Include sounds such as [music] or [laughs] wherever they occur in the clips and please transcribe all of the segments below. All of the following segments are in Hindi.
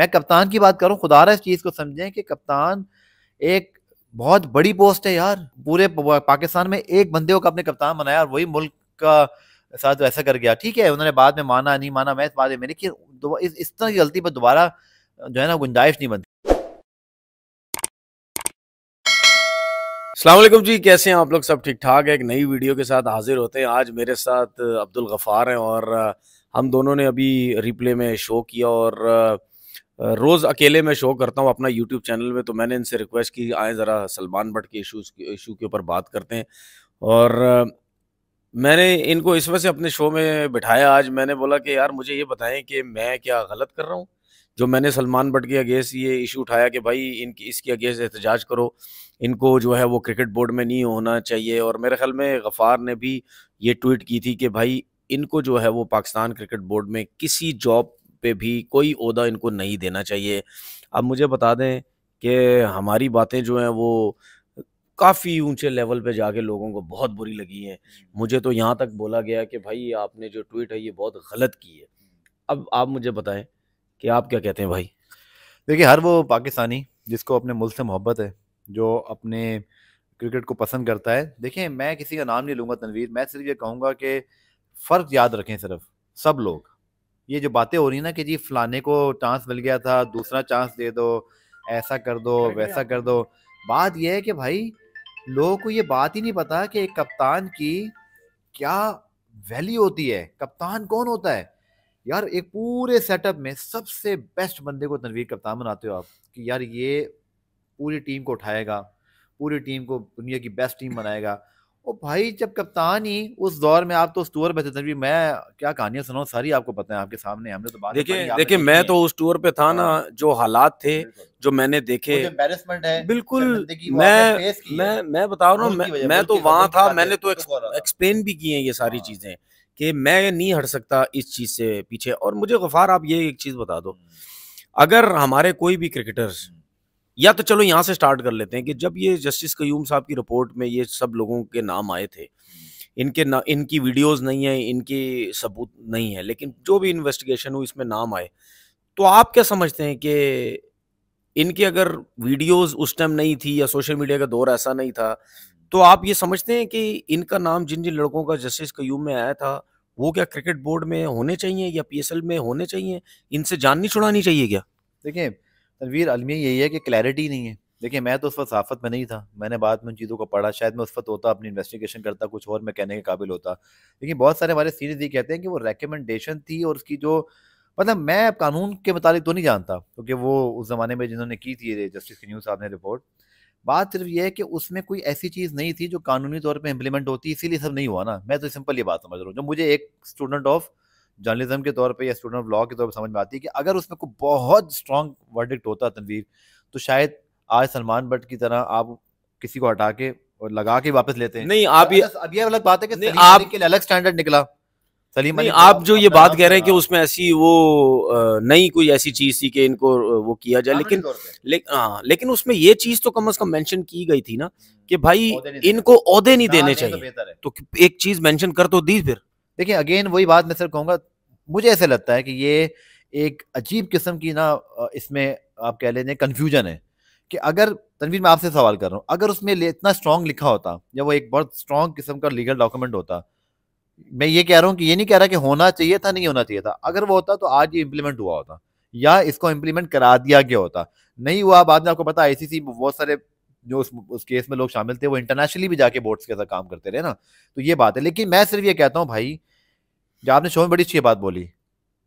मैं कप्तान की बात करूं खुदा इस चीज़ को समझें कि कप्तान एक बहुत बड़ी पोस्ट है यार पूरे पाकिस्तान में एक बंदे को अपने कप्तान बनाया और वही मुल्क का साथ ऐसा कर गया ठीक है उन्होंने बाद में माना नहीं माना मैं इस बात में लेकिन इस, इस तरह की गलती पर दोबारा जो है ना गुंजाइश नहीं बनती अलमेकम जी कैसे हैं आप लोग सब ठीक ठाक है एक नई वीडियो के साथ हाजिर होते हैं आज मेरे साथ अब्दुल गफ़ार हैं और हम दोनों ने अभी रिप्ले में शो किया और रोज़ अकेले मैं शो करता हूँ अपना यूट्यूब चैनल में तो मैंने इनसे रिक्वेस्ट की आए ज़रा सलमान भट्ट के इशूज़ इशू के ऊपर बात करते हैं और मैंने इनको इस वजह से अपने शो में बिठाया आज मैंने बोला कि यार मुझे ये बताएं कि मैं क्या गलत कर रहा हूँ जो मैंने सलमान भट्ट के अगेंस्ट ये इशू उठाया कि भाई इनकी इसके अगेंस्ट एहतजाज करो इनको जो है वो क्रिकेट बोर्ड में नहीं होना चाहिए और मेरे ख्याल में गफ़ार ने भी ये ट्वीट की थी कि भाई इनको जो है वो पाकिस्तान क्रिकेट बोर्ड में किसी जॉब पे भी कोई अहदा इनको नहीं देना चाहिए अब मुझे बता दें कि हमारी बातें जो हैं वो काफ़ी ऊंचे लेवल पे जाके लोगों को बहुत बुरी लगी हैं मुझे तो यहाँ तक बोला गया कि भाई आपने जो ट्वीट है ये बहुत गलत की है अब आप मुझे बताएं कि आप क्या कहते हैं भाई देखिए हर वो पाकिस्तानी जिसको अपने मुल्क से मोहब्बत है जो अपने क्रिकेट को पसंद करता है देखें मैं किसी का नाम नहीं लूँगा तनवीर मैं सिर्फ ये कहूँगा कि फ़र्क याद रखें सिर्फ सब लोग ये जो बातें हो रही ना कि जी फलाने को चांस मिल गया था दूसरा चांस दे दो ऐसा कर दो वैसा कर दो बात यह है कि भाई लोगों को ये बात ही नहीं पता कि एक कप्तान की क्या वैल्यू होती है कप्तान कौन होता है यार एक पूरे सेटअप में सबसे बेस्ट बंदे को तनवीर कप्तान बनाते हो आप कि यार ये पूरी टीम को उठाएगा पूरी टीम को दुनिया की बेस्ट टीम बनाएगा ओ भाई जब कप्तान ही उस दौर में आप तो उस टूर पे थे तभी मैं क्या कहानियां सुनाऊं सारी आपको पता है आपके सामने हमने तो बात देखिए देखिए मैं तो उस टूर पे था ना हाँ। जो हालात थे जो मैंने देखे एम्बेरसमेंट है बिल्कुल मैं मैं मैं बता रहा हूँ मैं तो वहां था मैंने तो एक्सप्लेन भी किए ये सारी हाँ। चीजें कि मैं नहीं हट सकता इस चीज से पीछे और मुझे गफार आप ये एक चीज बता दो हम्म। अगर हमारे कोई भी क्रिकेटर्स या तो चलो यहाँ से स्टार्ट कर लेते हैं कि जब ये जस्टिस कयूम साहब की रिपोर्ट में ये सब लोगों के नाम आए थे इनके ना इनकी वीडियोस नहीं है इनके सबूत नहीं है लेकिन जो भी इन्वेस्टिगेशन हुई इसमें नाम आए तो आप क्या समझते हैं कि इनके अगर वीडियोस उस टाइम नहीं थी या सोशल मीडिया का दौर ऐसा नहीं था तो आप ये समझते हैं कि इनका नाम जिन जिन लड़कों का जस्टिस कयूम में आया था वो क्या क्रिकेट बोर्ड में होने चाहिए या पी में होने चाहिए इनसे जाननी छुड़ानी चाहिए क्या देखिए तनवीर अलमिया यही है कि क्लैरिटी नहीं है देखिए मैं तो उस वक्त साफत में नहीं था मैंने बाद में उन चीज़ों को पढ़ा शायद मैं उस वक्त होता अपनी इन्वेस्टिगेशन करता कुछ और मैं कहने के काबिल होता लेकिन बहुत सारे हमारे सीनियर ये कहते हैं कि वो रेकमेंडेशन थी और उसकी जो मतलब मैं कानून के मुताबिक तो नहीं जानता क्योंकि तो वो उस ज़माने में जिन्होंने की थी जस्टिस न्यूज़ साहब ने रिपोर्ट बात सिर्फ ये है कि उसमें कोई ऐसी चीज़ नहीं थी जो कानूनी तौर पर इम्प्लीमेंट होती इसीलिए सब नहीं हुआ ना मैं तो सिंपल ये बात समझ रहा हूँ जो मुझे एक स्टूडेंट ऑफ जर्नलिज्म के तौर पर या स्टूडेंट ऑफ लॉ के तौर पर समझ में आती है कि अगर उसमें कोई बहुत स्ट्रॉन्ग वर्डिक्ट होता तनवीर तो शायद आज सलमान भट्ट की तरह आप किसी को हटा के और लगा के वापस लेते हैं नहीं आप तो अब यह अलग बात है कि नहीं आप के लिए अलग स्टैंडर्ड निकला सलीम नहीं आप जो ये बात कह रहे हैं कि उसमें ऐसी वो नहीं कोई ऐसी चीज थी कि इनको वो किया जाए लेकिन ले, आ, हाँ, लेकिन उसमें ये चीज तो कम से कम मेंशन की गई थी ना हम्म। कि भाई इनको औहदे नहीं देने तो चाहिए तो एक चीज मेंशन कर तो दी फिर देखिए अगेन वही बात मैं सर कहूँगा मुझे ऐसा लगता है कि ये एक अजीब किस्म की ना इसमें आप कह हैं कन्फ्यूजन है कि अगर तनवीर मैं आपसे सवाल कर रहा हूँ अगर उसमें इतना स्ट्रांग लिखा होता या वो एक बहुत स्ट्रांग किस्म का लीगल डॉक्यूमेंट होता मैं ये कह रहा हूँ कि ये नहीं कह रहा कि होना चाहिए था नहीं होना चाहिए था अगर वो होता तो आज ये इम्प्लीमेंट हुआ होता या इसको इम्प्लीमेंट करा दिया गया होता नहीं हुआ बाद में आपको पता आईसीसी बहुत सारे जो उस, उस केस में लोग शामिल थे वो इंटरनेशनली भी जाके बोर्ड्स के साथ काम करते रहे ना तो ये बात है लेकिन मैं सिर्फ ये कहता हूँ भाई जो आपने शो में बड़ी अच्छी बात बोली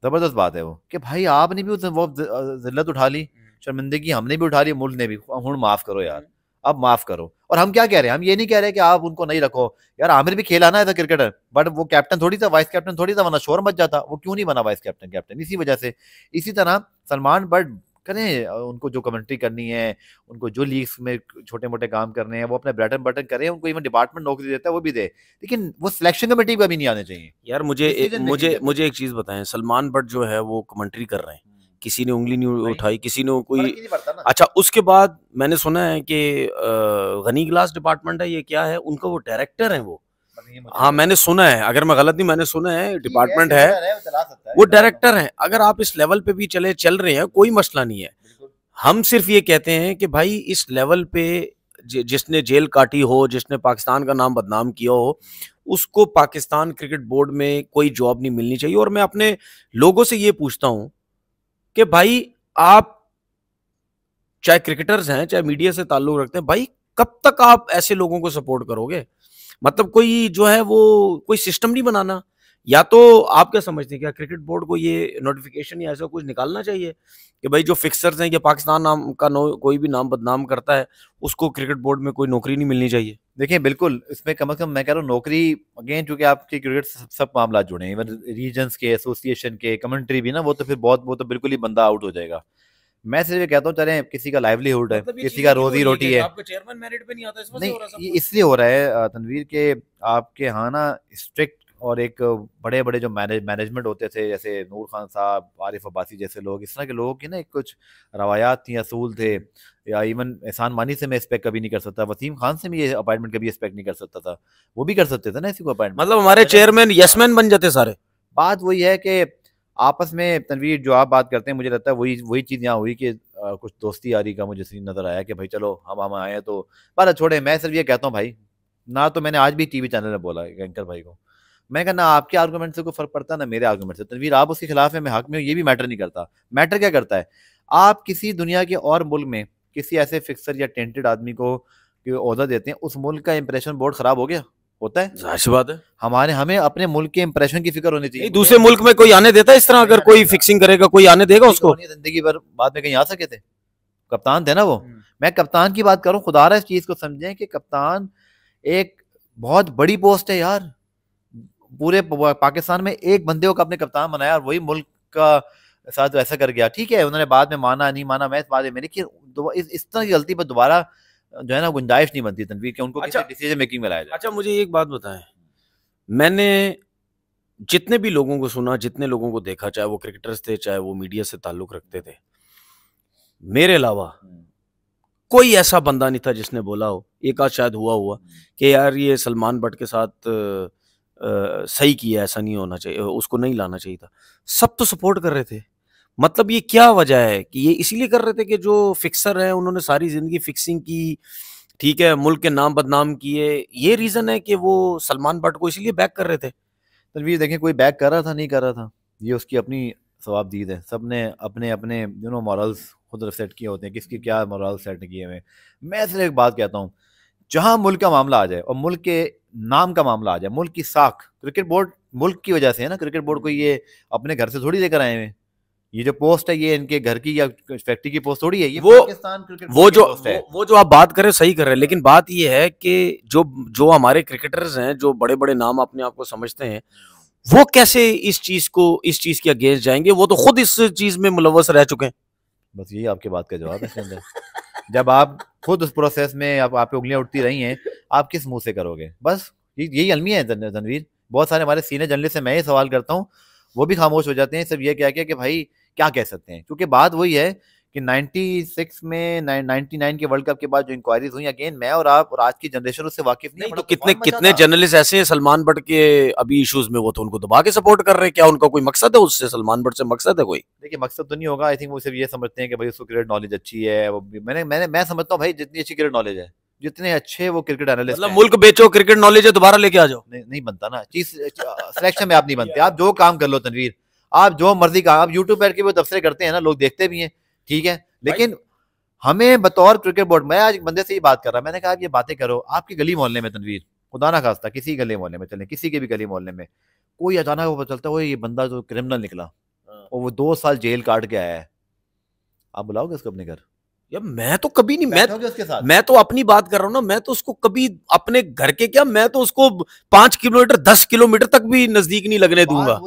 ज़बरदस्त बात है वो कि भाई आपने भी वो जिल्लत उठा ली हम्म। शर्मिंदगी हमने भी उठा ली मुल्क ने भी हूँ माफ़ करो यार हम्म। अब माफ़ करो और हम क्या कह रहे हैं हम ये नहीं कह रहे कि आप उनको नहीं रखो यार आमिर भी खेला ना था क्रिकेटर बट वो कैप्टन थोड़ी था वाइस कैप्टन थोड़ी था वरना शोर मच जाता वो क्यों नहीं बना वाइस कैप्टन कैप्टन इसी वजह से इसी तरह सलमान बट करें उनको जो कमेंट्री करनी है उनको जो लीग्स में छोटे मोटे काम करने हैं वो अपने बैटन बटन करें उनको इवन डिपार्टमेंट नौकरी देता है वो भी दे लेकिन वो सिलेक्शन कमेटी का भी नहीं आने चाहिए यार मुझे ए, मुझे मुझे, मुझे एक चीज़ बताएं सलमान भट्ट जो है वो कमेंट्री कर रहे हैं हम्म। किसी ने उंगली नहीं उठाई किसी ने कोई अच्छा उसके बाद मैंने सुना है कि गनी ग्लास डिपार्टमेंट है ये क्या है उनका वो डायरेक्टर है वो है हाँ मैंने सुना है अगर मैं गलत नहीं मैंने सुना है डिपार्टमेंट है, है तो वो डायरेक्टर है अगर आप इस लेवल पे भी चले चल रहे हैं कोई मसला नहीं है हम सिर्फ ये कहते हैं कि भाई इस लेवल पे जिसने जेल काटी हो जिसने पाकिस्तान का नाम बदनाम किया हो उसको पाकिस्तान क्रिकेट बोर्ड में कोई जॉब नहीं मिलनी चाहिए और मैं अपने लोगों से ये पूछता हूं कि भाई आप चाहे क्रिकेटर्स हैं चाहे मीडिया से ताल्लुक रखते हैं भाई कब तक आप ऐसे लोगों को सपोर्ट करोगे मतलब कोई जो है वो कोई सिस्टम नहीं बनाना या तो आप क्या समझते हैं क्या क्रिकेट बोर्ड को ये नोटिफिकेशन या ऐसा कुछ निकालना चाहिए कि भाई जो फिक्सर्स हैं या पाकिस्तान नाम का नो कोई भी नाम बदनाम करता है उसको क्रिकेट बोर्ड में कोई नौकरी नहीं मिलनी चाहिए देखिए बिल्कुल इसमें कम अज कम मैं कह रहा हूँ नौकरी अगेन चूंकि आपके क्रिकेट से सब, सब मामला जुड़े हैं इवन रीजन्स के एसोसिएशन के कमेंट्री भी ना वो तो फिर बहुत वो तो बिल्कुल ही बंदा आउट हो जाएगा मैं सिर्फ कहता हूँ चले किसी का लाइवलीहुड है मतलब किसी का रोजी रोटी है इसलिए हो रहा है तनवीर के आपके यहाँ ना स्ट्रिक्ट और एक बड़े बड़े जो मैनेज मैनेजमेंट होते थे जैसे नूर खान साहब आरिफ अब्बासी जैसे लोग इस तरह के लोगों की ना एक कुछ रवायात थी असूल थे या इवन एहसान मानी से मैं एक्सपेक्ट कभी नहीं कर सकता वसीम खान से भी ये अपॉइंटमेंट कभी एक्सपेक्ट नहीं कर सकता था वो भी कर सकते थे ना इसी को अपॉइंटमेंट मतलब हमारे चेयरमैन तो यसमैन बन जाते सारे बात वही है कि आपस में तनवीर जो आप बात करते हैं मुझे लगता है वही वही चीज़ यहाँ हुई कि आ, कुछ दोस्ती यारी का मुझे सीन नज़र आया कि भाई चलो हम हम आए तो पर छोड़े मैं सिर्फ ये कहता हूँ भाई ना तो मैंने आज भी टीवी चैनल में बोला एंकर भाई को मैं कहना ना आपके आर्गूमेंट से कोई फर्क पड़ता ना मेरे आर्गूमेंट से तनवीर आप उसके खिलाफ है मैं हक में हूँ ये भी मैटर नहीं करता मैटर क्या करता है आप किसी दुनिया के और मुल्क में किसी ऐसे फिक्सर या टेंटेड आदमी को अहदा देते हैं उस मुल्क का इंप्रेशन बहुत ख़राब हो गया होता है जाहिर बात है हमारे हमें अपने मुल्क के इम्प्रेशन की फिक्र होनी चाहिए दूसरे मुल्क में कोई आने देता है इस तरह अगर कोई फिक्सिंग करेगा कोई आने देगा उसको जिंदगी भर बाद में कहीं आ सके थे कप्तान थे ना वो हम्म। मैं कप्तान की बात करूं खुदा इस चीज को समझें कि कप्तान एक बहुत बड़ी पोस्ट है यार पूरे पाकिस्तान में एक बंदे को अपने कप्तान बनाया और वही मुल्क का साथ वैसा कर गया ठीक है उन्होंने बाद में माना नहीं माना मैं इस बात में लेकिन इस तरह की गलती पर दोबारा जो है ना गुंजाइश नहीं बनती तनवीर के उनको अच्छा, डिसीजन मेकिंग में लाया जाए अच्छा मुझे एक बात बताएं मैंने जितने भी लोगों को सुना जितने लोगों को देखा चाहे वो क्रिकेटर्स थे चाहे वो मीडिया से ताल्लुक रखते थे मेरे अलावा हम्म। कोई ऐसा बंदा नहीं था जिसने बोला हो एक आज शायद हुआ हुआ हम्म। कि यार ये सलमान भट्ट के साथ आ, सही किया ऐसा नहीं होना चाहिए उसको नहीं लाना चाहिए था सब तो सपोर्ट कर रहे थे मतलब ये क्या वजह है कि ये इसीलिए कर रहे थे कि जो फिक्सर हैं उन्होंने सारी जिंदगी फिक्सिंग की ठीक है मुल्क के नाम बदनाम किए ये रीजन है कि वो सलमान भट्ट को इसीलिए बैक कर रहे थे तनवीर देखें कोई बैक कर रहा था नहीं कर रहा था ये उसकी अपनी दीद है सब ने अपने अपने यू नो मॉरल्स खुद सेट किए होते हैं किसके क्या मॉरल सेट किए हुए मैं सिर्फ एक बात कहता हूँ जहाँ मुल्क का मामला आ जाए और मुल्क के नाम का मामला आ जाए मुल्क की साख क्रिकेट बोर्ड मुल्क की वजह से है ना क्रिकेट बोर्ड को ये अपने घर से थोड़ी लेकर आए हुए ये जो पोस्ट है ये इनके घर की या फैक्ट्री की पोस्ट थोड़ी है ये वो क्रिकेट वो जो वो, वो जो आप बात कर रहे हो सही कर रहे हैं लेकिन बात ये है कि जो जो हमारे क्रिकेटर्स हैं जो बड़े बड़े नाम अपने आप को समझते हैं वो कैसे इस चीज को इस चीज के अगेंस्ट जाएंगे वो तो खुद इस चीज में मुलवस रह चुके हैं बस यही आपके बात का जवाब है जब आप खुद उस प्रोसेस में आप आप उंगलियां उठती रही हैं आप किस मुंह से करोगे बस यही अलमी है तनवीर बहुत सारे हमारे सीनियर जर्नलिस्ट से मैं ये सवाल करता हूँ वो भी खामोश हो जाते हैं सिर्फ ये क्या क्या कि भाई क्या कह सकते हैं क्योंकि बात वही है कि 96 में 99 के वर्ल्ड कप के बाद जो इंक्वायरीज हुई अगेन मैं और आप और आज की जनरेशन उससे वाकिफ नहीं, तो कितने कितने जर्नलिस्ट ऐसे हैं सलमान भट्ट के अभी इश्यूज में वो तो उनको दबा के सपोर्ट कर रहे हैं क्या उनका कोई मकसद है उससे सलमान भट्ट से मकसद है कोई देखिए मकसद तो नहीं होगा आई थिंक वो सिर्फ ये समझते हैं कि भाई उसको क्रिकेट नॉलेज अच्छी है मैंने मैंने मैं समझता हूँ भाई जितनी अच्छी क्रिकेट नॉलेज है जितने अच्छे वो क्रिकेट एनालिस्ट मतलब मुल्क बेचो क्रिकेट नॉलेज है दोबारा लेके आ जाओ नहीं बनता ना चीज सिलेक्शन में आप नहीं बनते आप जो काम कर लो तनवीर आप जो मर्जी का आप यूट्यूब पर वो तबसरे करते हैं ना लोग देखते भी हैं ठीक है लेकिन हमें बतौर क्रिकेट बोर्ड मैं आज बंदे से ही बात कर रहा मैंने कहा आप ये बातें करो आपकी गली मोहल्ले में तनवीर खुदा ना खास्ता किसी गली मोहल्ले में चले किसी के भी गली मोहल्ले में कोई अचानक पता चलता है ये बंदा जो क्रिमिनल निकला हाँ। और वो दो साल जेल काट के आया है आप बुलाओगे उसको अपने घर यार मैं तो कभी नहीं मैं उसके साथ मैं तो अपनी बात कर रहा हूँ ना मैं तो उसको कभी अपने घर के क्या मैं तो उसको पांच किलोमीटर दस किलोमीटर तक भी नजदीक नहीं लगने दूंगा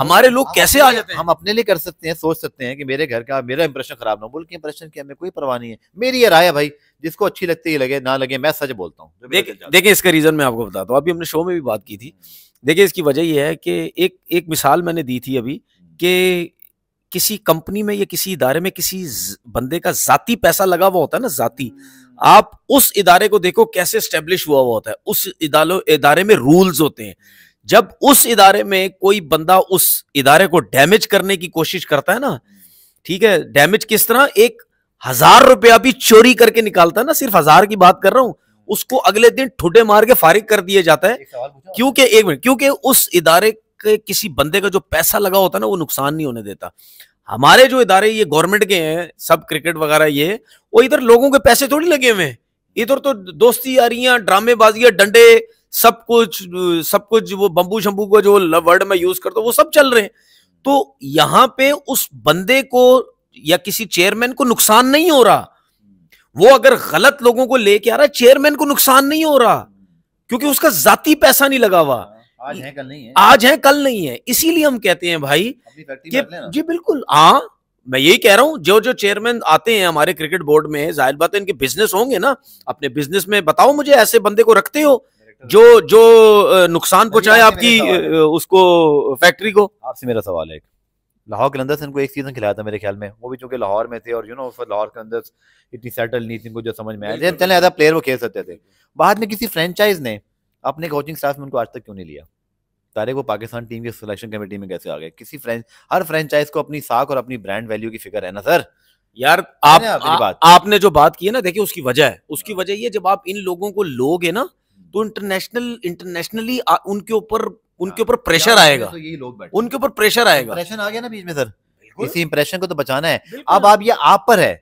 हमारे लोग कैसे आ जाते हैं हम अपने लिए कर सकते हैं सोच सकते हैं कि मेरे घर का मेरा इंप्रेशन खराब ना बोल के इंप्रेशन की हमें कोई परवाह नहीं है मेरी ये राय है भाई जिसको अच्छी लगती है लगे ना लगे मैं सच बोलता हूँ देखिए इसका रीजन मैं आपको बताता हूँ अभी हमने शो में भी बात की थी हम्म। देखिए इसकी वजह यह है कि एक एक मिसाल मैंने दी थी अभी हम्म। कि किसी कंपनी में या किसी इदारे में किसी बंदे का जाति पैसा लगा हुआ होता है ना जाती आप उस इदारे को देखो कैसे स्टेब्लिश हुआ हुआ होता है उस इदारे में रूल्स होते हैं जब उस इदारे में कोई बंदा उस इदारे को डैमेज करने की कोशिश करता है ना ठीक है डैमेज किस तरह एक हजार रुपया भी चोरी करके निकालता है ना सिर्फ हजार की बात कर रहा हूं उसको अगले दिन ठुडे मार के फारिग कर दिया जाता है क्योंकि एक मिनट क्योंकि उस इदारे किसी बंदे का जो पैसा लगा होता है ना वो नुकसान नहीं होने देता हमारे जो इदारे ये गवर्नमेंट के हैं सब क्रिकेट वगैरह ये वो इधर लोगों के पैसे थोड़ी लगे हुए हैं इधर तो दोस्ती रही ड्रामेबाजियां डंडे सब कुछ सब कुछ वो बम्बू शंबू का जो वर्ड में यूज करता वो सब चल रहे हैं तो यहां पे उस बंदे को या किसी चेयरमैन को नुकसान नहीं हो रहा वो अगर गलत लोगों को लेके आ रहा है चेयरमैन को नुकसान नहीं हो रहा क्योंकि उसका जाती पैसा नहीं लगा हुआ आज है कल नहीं है आज है कल नहीं है इसीलिए हम कहते हैं भाई जी बिल्कुल हाँ मैं यही कह रहा हूँ जो जो चेयरमैन आते हैं हमारे क्रिकेट बोर्ड में जाहिर बात है इनके बिजनेस होंगे ना अपने बिजनेस में बताओ मुझे ऐसे बंदे को रखते हो जो जो नुकसान पहुंचाए आपकी उसको फैक्ट्री को आपसे मेरा सवाल है लाहौर से इनको एक सीजन खिलाया था मेरे ख्याल में वो भी चूंकि लाहौर में थे और यू नो उस लाहौर अंदर इतनी सेटल नहीं थी इनको जो समझ में आया चले प्लेयर वो खेल सकते थे बाद में किसी फ्रेंचाइज ने अपने कोचिंग स्टाफ में उनको आज तक क्यों नहीं लिया तारे वो पाकिस्तान टीम की सिलेक्शन कमेटी में कैसे आ गए किसी फ्रेंच हर फ्रेंचाइज को अपनी साख और अपनी ब्रांड वैल्यू की फिक्र है ना सर यार आप, आप आ, बात आपने जो बात की है ना देखिए उसकी वजह है उसकी हाँ। वजह ये जब आप इन लोगों को लोगे ना हम्म। तो इंटरनेशनल इंटरनेशनली उनके ऊपर उनके हाँ। ऊपर प्रेशर आएगा तो यही लोग उनके ऊपर प्रेशर आएगा प्रेशर आ गया ना बीच में सर इसी इंप्रेशन को तो बचाना है अब आप ये आप पर है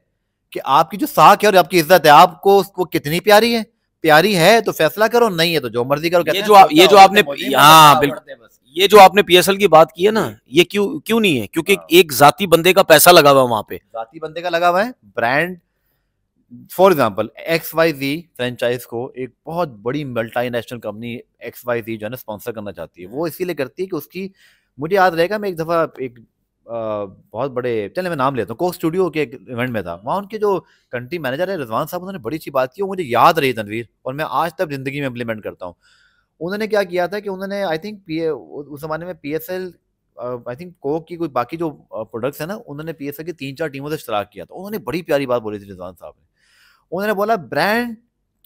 कि आपकी जो साख है और आपकी इज्जत है आपको उसको कितनी प्यारी है प्यारी है तो फैसला करो नहीं है तो जो मर्जी करो ये जो आप, हाँ, ये जो आपने हाँ बिल्कुल ये जो आपने पीएसएल की बात की है ना ये क्यों क्यों नहीं है क्योंकि हाँ। एक जाति बंदे का पैसा लगा हुआ है वहां पे जाति बंदे का लगा हुआ है brand for example X Y Z franchise को एक बहुत बड़ी multi national company X Y Z जो है ना स्पॉन्सर करना चाहती है वो इसीलिए करती है कि उसकी मुझे याद रहेगा मैं एक दफा एक बहुत बड़े चले मैं नाम लेता हूँ कोक स्टूडियो के इवेंट में था वहाँ उनके जो कंट्री मैनेजर है रिजवान साहब उन्होंने बड़ी अच्छी बात की वो मुझे याद रही तनवीर और मैं आज तक ज़िंदगी में इम्प्लीमेंट करता हूँ उन्होंने क्या किया था कि उन्होंने आई थिंक पी उस ज़माने में P S L I think Coke की कोई बाकी जो प्रोडक्ट्स हैं ना उन्होंने पी एस एल की तीन चार टीमों से इश्तराक किया था उन्होंने बड़ी प्यारी बात बोली थी रिजवान साहब ने उन्होंने बोला ब्रांड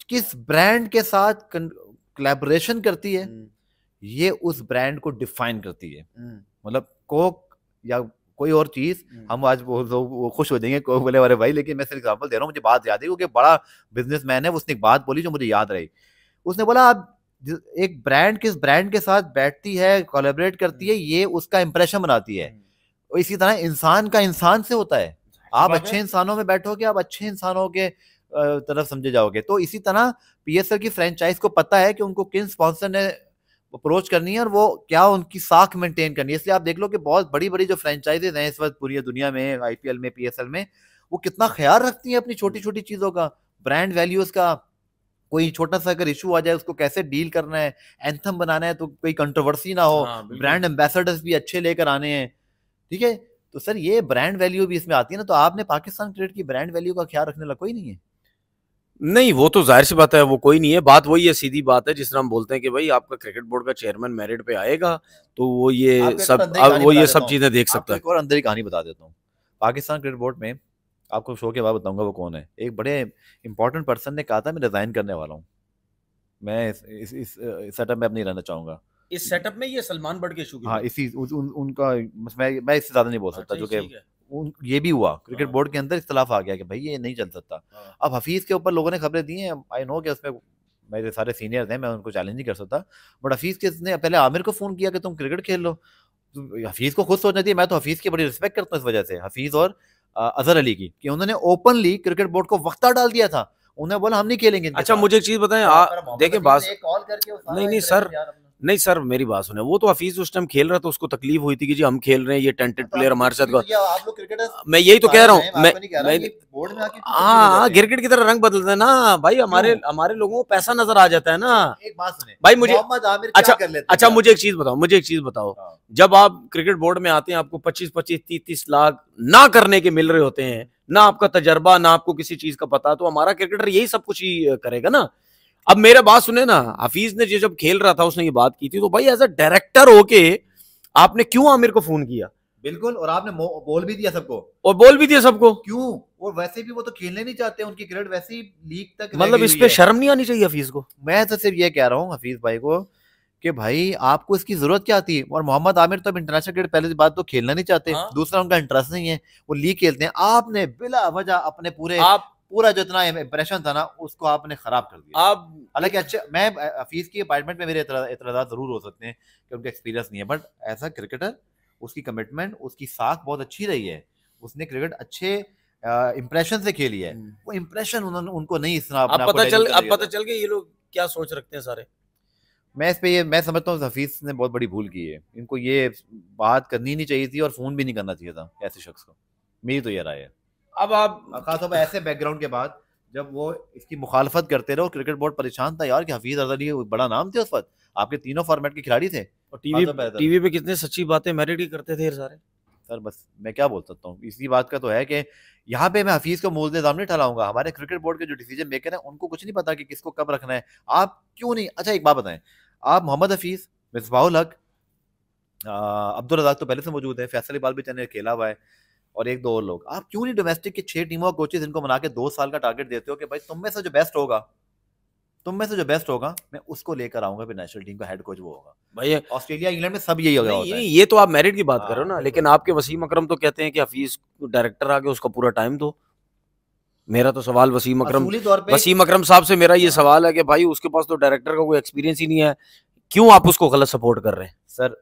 किस ब्रांड के साथ कलेबोरेशन करती है हम्म। ये उस ब्रांड को डिफाइन करती है हम्म। मतलब कोक या कोई और चीज हम्म। हम आज वो, वो खुश हो जाएंगे बोले अरे भाई लेकिन मैं सिर्फ एग्जाम्पल दे रहा हूँ मुझे बात याद है क्योंकि बड़ा बिजनेस है उसने एक बात बोली जो मुझे याद रही उसने बोला आप एक ब्रांड किस ब्रांड के साथ बैठती है कोलेबरेट करती है हम्म। ये उसका इंप्रेशन बनाती है और इसी तरह इंसान का इंसान से होता है आप अच्छे इंसानों में बैठोगे आप अच्छे इंसानों के तरफ समझे जाओगे तो इसी तरह पीएसएल की फ्रेंचाइज को पता है कि उनको किन स्पॉन्सर ने अप्रोच करनी है और वो क्या उनकी साख मेंटेन करनी है इसलिए आप देख लो कि बहुत बड़ी बड़ी जो फ्रेंचाइजेज हैं इस वक्त पूरी दुनिया में आई में पी में वो कितना ख्याल रखती है अपनी छोटी छोटी चीज़ों का ब्रांड वैल्यूज का कोई छोटा सा अगर इशू आ जाए उसको कैसे डील करना है एंथम बनाना है तो कोई कंट्रोवर्सी ना हो हाँ, ब्रांड एम्बेसडर्स भी अच्छे लेकर आने हैं ठीक है तो सर ये ब्रांड वैल्यू भी इसमें आती है ना तो आपने पाकिस्तान क्रिकेट की ब्रांड वैल्यू का ख्याल रखने लगा कोई नहीं है नहीं वो तो जाहिर सी बात है वो कोई नहीं है बात वही है सीधी बात है जिस तरह हम बोलते हैं कि भाई आपका क्रिकेट बोर्ड का चेयरमैन मेरिट पे आएगा तो वो ये सब तो अब वो ये सब चीजें देख सकता है और अंदर ही कहानी बता देता हूँ पाकिस्तान क्रिकेट बोर्ड में आपको शो के बाद बताऊंगा वो कौन है एक बड़े इंपॉर्टेंट पर्सन ने कहा था मैं रिजाइन करने वाला हूँ मैं इस इस, इस, सेटअप में अब नहीं रहना चाहूंगा इस सेटअप में ये सलमान बड़ के शुरू हाँ इसी उनका मैं मैं इससे ज्यादा नहीं बोल अच्छा, सकता जो कि ये भी हुआ क्रिकेट हाँ। बोर्ड के अंदर इख्तलाफ आ गया कि भाई ये नहीं चल सकता हाँ। अब हफीज़ के ऊपर लोगों ने खबरें दी हैं आई नो कि उसमें मेरे सारे सीनियर हैं मैं उनको चैलेंज नहीं कर सकता बट हफीज़ के ने पहले आमिर को फ़ोन किया कि तुम क्रिकेट खेल लो तो हफीज़ को खुद सोचना थी मैं तो हफीज़ की बड़ी रिस्पेक्ट करता हूँ इस वजह से हफीज़ और अजहर अली की कि उन्होंने ओपनली क्रिकेट बोर्ड को वक्ता डाल दिया था उन्हें बोला हम नहीं खेलेंगे अच्छा मुझे एक चीज़ बताएं हाँ, देखिए बात नहीं नहीं सर नहीं सर मेरी बात सुने वो तो हफीज उस टाइम खेल रहा था उसको तकलीफ हुई थी कि जी हम खेल रहे हैं ये टेंटेड प्लेयर अच्छा, हमारे साथ मैं यही तो कह रहा हूँ मैं हाँ क्रिकेट की तरह रंग बदलते हैं ना भाई हमारे हमारे लोगों को पैसा नजर आ जाता है ना एक बात सुने भाई मुझे अच्छा अच्छा मुझे एक चीज बताओ मुझे एक चीज बताओ हाँ। जब आप क्रिकेट बोर्ड में आते हैं आपको पच्चीस पच्चीस तीस तीस लाख ना करने के मिल रहे होते हैं ना आपका तजर्बा ना आपको किसी चीज का पता तो हमारा क्रिकेटर यही सब कुछ ही करेगा ना अब मेरे बात सुने ना हफीज ने ये जब खेल रहा था उसने ये बात की थी तो भाई एज अ डायरेक्टर होके आपने क्यों आमिर को फोन किया बिल्कुल और आपने बोल भी दिया सबको और बोल भी दिया सबको क्यों और वैसे भी वो तो खेलने नहीं चाहते उनकी क्रिकेट वैसे ही लीग तक मतलब इस पे शर्म नहीं आनी चाहिए हफीज को मैं तो सिर्फ ये कह रहा हूँ हफीज भाई को कि भाई आपको इसकी जरूरत क्या थी और मोहम्मद आमिर तो अब इंटरनेशनल क्रिकेट पहले से बात तो खेलना नहीं चाहते हाँ? दूसरा उनका इंटरेस्ट नहीं है वो लीग खेलते हैं आपने बिला वजह अपने पूरे आप पूरा जितना इतना इंप्रेशन था ना उसको आपने खराब कर दिया आप हालांकि अच्छे मैं हफीज की अपार्टमेंट में मेरे इतराजा जरूर हो सकते हैं कि उनका एक्सपीरियंस नहीं है बट एज अ क्रिकेटर उसकी कमिटमेंट उसकी साख बहुत अच्छी रही है उसने क्रिकेट अच्छे इम्प्रेशन से खेली है हम्म। वो इम्प्रेशन उन्होंने उनको नहीं इस अब पता चल अब पता चल गया ये लोग क्या सोच रखते हैं सारे मैं इस पे ये मैं समझता हूँ हफीज ने बहुत बड़ी भूल की है इनको ये बात करनी नहीं चाहिए थी और फोन भी नहीं करना चाहिए था ऐसे शख्स को मेरी तो ये राय है अब आप खासतौर पर ऐसे बैकग्राउंड के बाद जब वो इसकी मुखालफत करते रहे क्रिकेट बोर्ड परेशान था यार कि हफीज अजहर ये बड़ा नाम थे उस वक्त आपके तीनों फॉर्मेट के खिलाड़ी थे और टीवी टीवी पे कितने सच्ची बातें मेरिट ही करते थे सारे सर बस मैं क्या बोल सकता हूँ इसी बात का तो है कि यहाँ पे मैं हफीज़ को मोल दाम नहीं ठहराऊंगा हमारे क्रिकेट बोर्ड के जो डिसीजन मेकर हैं उनको कुछ नहीं पता कि किसको कब रखना है आप क्यों नहीं अच्छा एक बात बताएं आप मोहम्मद हफीज़ मिसबाउल हक अब्दुल रजाक तो पहले से मौजूद है फैसल इकबाल भी चैनल खेला हुआ है और एक दो और लोग आप क्यों नहीं डोमेस्टिक की छह टीमों और कोचेज इनको बना के दो साल का टारगेट देते हो कि भाई तुम में से जो बेस्ट होगा तुम में से जो बेस्ट होगा मैं उसको लेकर आऊंगा फिर नेशनल टीम का हेड कोच वो होगा भाई ऑस्ट्रेलिया इंग्लैंड में सब यही होगा ये, ये तो आप मेरिट की बात कर रहे हो ना हाँ, लेकिन आपके वसीम अक्रम तो कहते हैं कि हफीज डायरेक्टर आगे उसका पूरा टाइम दो मेरा तो सवाल वसीम अक्रम वसीम अक्रम साहब से मेरा ये हाँ। सवाल है कि भाई उसके पास तो डायरेक्टर का कोई एक्सपीरियंस ही नहीं है क्यों आप उसको गलत सपोर्ट कर रहे हैं सर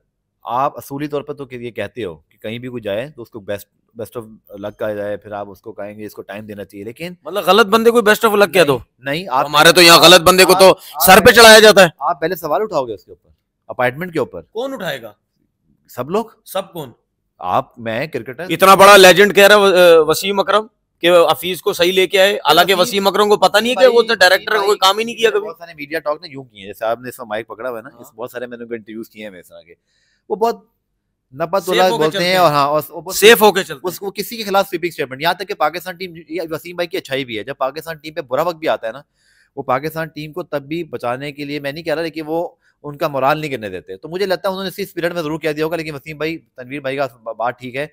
आप असूली तौर पर तो ये कहते हो कि कहीं भी कुछ जाए तो उसको बेस्ट बेस्ट ऑफ लक कहा जाए फिर आप उसको कहेंगे इसको टाइम देना चाहिए लेकिन मतलब गलत बंदे को बेस्ट ऑफ लक कह दो नहीं तो आप हमारे तो यहाँ गलत बंदे को तो सर पे चढ़ाया जाता है आप पहले सवाल उठाओगे उसके ऊपर अपॉइंटमेंट के ऊपर कौन उठाएगा सब लोग सब कौन आप मैं क्रिकेटर इतना बड़ा लेजेंड कह रहा है वसीम अकरम के अफीज को सही लेके आए हालांकि वसीम अकरम को पता नहीं है कि वो तो डायरेक्टर कोई काम ही नहीं किया कभी बहुत सारे मीडिया टॉक ने यूं किए जैसे आपने इसमें माइक पकड़ा हुआ है ना हाँ। इस बहुत सारे मैंने इंटरव्यूज किए हैं मेरे के वो बहुत नब्बा बोलते हैं और हाँ और सेफ होकर चलते उसको किसी के खिलाफ स्वीपिंग स्टेटमेंट यहाँ तक कि पाकिस्तान टीम वसीम भाई की अच्छाई भी है जब पाकिस्तान टीम पे बुरा वक्त भी आता है ना वो पाकिस्तान टीम को तब भी बचाने के लिए मैं नहीं कह रहा लेकिन वो उनका मोराल नहीं करने देते तो मुझे लगता है उन्होंने इसी स्पिरिट में जरूर कह दिया होगा लेकिन वसीम भाई तनवीर भाई का बात ठीक है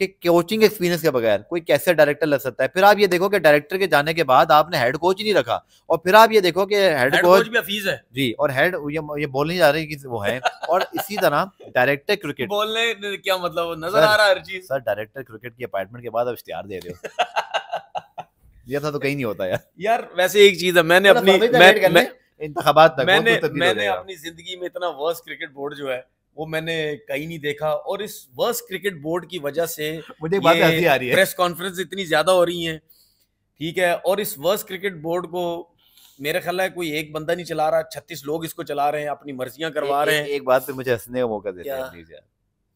कि कोचिंग एक्सपीरियंस के बगैर कोई कैसे डायरेक्टर लग सकता है फिर आप ये देखो कि डायरेक्टर के जाने के बाद आपने हेड कोच ही नहीं रखा और फिर आप ये देखो कि हेड कोच भी अफीज है जी और हेड ये, ये बोल नहीं जा रहे कि वो है और इसी तरह डायरेक्टर क्रिकेट [laughs] बोलने क्या मतलब नजर आ रहा है सर डायरेक्टर क्रिकेट की अपॉइंटमेंट के बाद अब इश्तेहार दे रहे हो ये था तो कहीं नहीं होता यार यार वैसे एक चीज है मैंने अपनी मैं, मैं, मैंने मैंने अपनी जिंदगी में इतना वर्स्ट क्रिकेट बोर्ड जो है वो मैंने कहीं नहीं देखा और इस वर्ष क्रिकेट बोर्ड की वजह से मुझे बात आ रही है प्रेस कॉन्फ्रेंस इतनी ज्यादा हो रही है ठीक है और इस वर्ष क्रिकेट बोर्ड को मेरे ख्याल है कोई एक बंदा नहीं चला रहा छत्तीस लोग इसको चला रहे हैं अपनी मर्जियां करवा रहे हैं एक बात पे मुझे हंसने का मौका देता है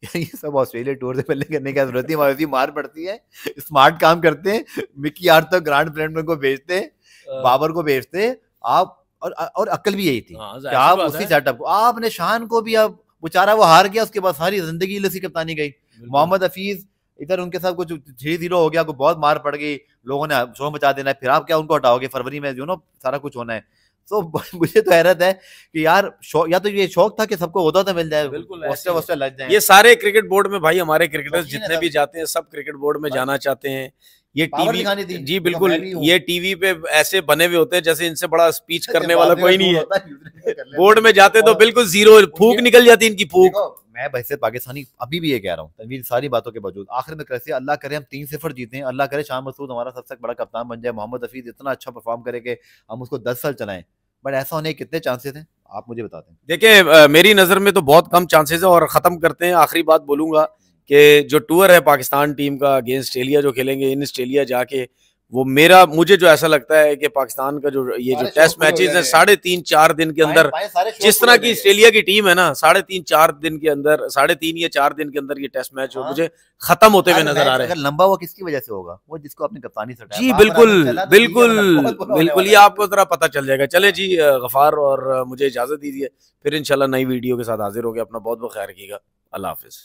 [laughs] ये सब ऑस्ट्रेलिया टूर से पहले करने की जरूरत है मार पड़ती है स्मार्ट काम करते हैं मिक्की आर तक ग्रांड फ्रेंड को भेजते हैं बाबर को भेजते हैं आप और और अकल भी यही थी हाँ, आप उसी सेटअप को आपने शान को भी आप बेचारा चारा वो हार गया उसके बाद सारी जिंदगी लसी कप्तानी गई मोहम्मद हफीज इधर उनके साथ कुछ थ्री जीरो हो गया कुछ बहुत मार पड़ गई लोगों ने शो बचा देना है फिर आप क्या उनको हटाओगे फरवरी में जो ना सारा कुछ होना है तो [laughs] मुझे तो हैरत है कि यार या तो ये शौक था कि सबको होता था तो मिल जाए बिल्कुल लग जाए ये सारे क्रिकेट बोर्ड में भाई हमारे क्रिकेटर्स जितने भी जाते हैं सब क्रिकेट बोर्ड में जाना चाहते हैं ये टीवी जी तो बिल्कुल ये टीवी पे ऐसे बने हुए होते हैं जैसे इनसे बड़ा स्पीच [laughs] करने वाला कोई नहीं है बोर्ड में जाते तो बिल्कुल जीरो फूक निकल जाती इनकी फूक मैं बहसे पाकिस्तानी अभी भी ये कह रहा हूँ तनवीर सारी बातों के बावजूद आखिर में कैसे अल्लाह करे हम तीन सिफर जीते हैं अल्लाह करे शाह मसूद हमारा सबसे बड़ा कप्तान बन जाए मोहम्मद हफीज इतना अच्छा परफॉर्म करे कि हम उसको दस साल चलाएं बट ऐसा होने के कितने चांसेस हैं आप मुझे बताते हैं देखिए मेरी नज़र में तो बहुत कम चांसेस है और ख़त्म करते हैं आखिरी बात बोलूंगा कि जो टूर है पाकिस्तान टीम का अगेंस्ट ऑस्ट्रेलिया जो खेलेंगे इन ऑस्ट्रेलिया जाके वो मेरा मुझे जो ऐसा लगता है कि पाकिस्तान का जो ये जो टेस्ट मैचेस है साढ़े तीन चार दिन के अंदर जिस तरह की ऑस्ट्रेलिया की टीम है ना साढ़े तीन चार दिन के अंदर साढ़े तीन या चार दिन के अंदर ये टेस्ट मैच हाँ। मुझे खत्म होते हुए नजर आ रहे हैं लंबा हुआ किसकी वजह से होगा वो जिसको आपने कप्तानी से जी बिल्कुल तो बिल्कुल मतलब बिल्कुल ये आपको जरा पता चल जाएगा चले जी गफार और मुझे इजाजत दीजिए फिर इनशाला नई वीडियो के साथ हाजिर हो गया अपना बहुत बहुत ख्याल रखिएगा अल्लाह हाफिज़